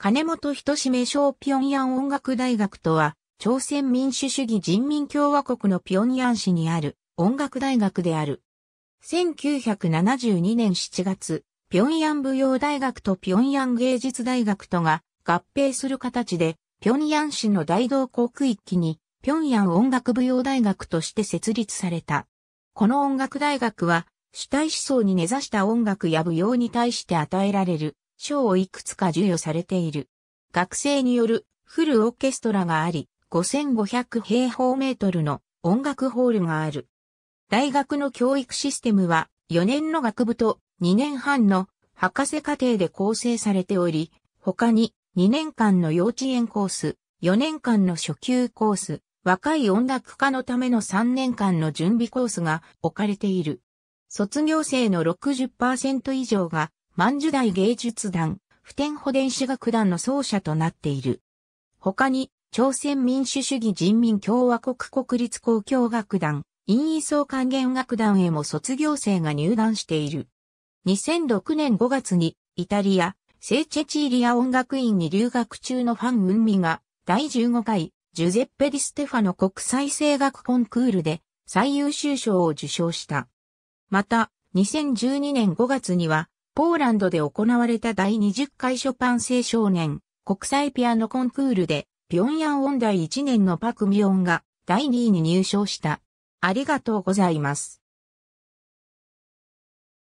金本人志名称平壌音楽大学とは、朝鮮民主主義人民共和国の平壌市にある音楽大学である。1972年7月、平壌舞踊大学と平壌芸術大学とが合併する形で、平壌市の大道国一域に平壌音楽舞踊大学として設立された。この音楽大学は、主体思想に根ざした音楽や舞踊に対して与えられる賞をいくつか授与されている。学生によるフルオーケストラがあり、5500平方メートルの音楽ホールがある。大学の教育システムは4年の学部と2年半の博士課程で構成されており、他に2年間の幼稚園コース、4年間の初級コース、若い音楽家のための3年間の準備コースが置かれている。卒業生の60%以上が万寿大芸術団、普天保電子楽団の奏者となっている。他に、朝鮮民主主義人民共和国国立公共楽団、陰位相還元楽団へも卒業生が入団している。2006年5月に、イタリア、聖チェチーリア音楽院に留学中のファン・ウンミが、第15回、ジュゼッペ・ディ・ステファの国際声楽コンクールで、最優秀賞を受賞した。また、2012年5月には、ポーランドで行われた第20回ショパン青少年国際ピアノコンクールで、平壌音大1年のパクミョンが第2位に入賞した。ありがとうございます。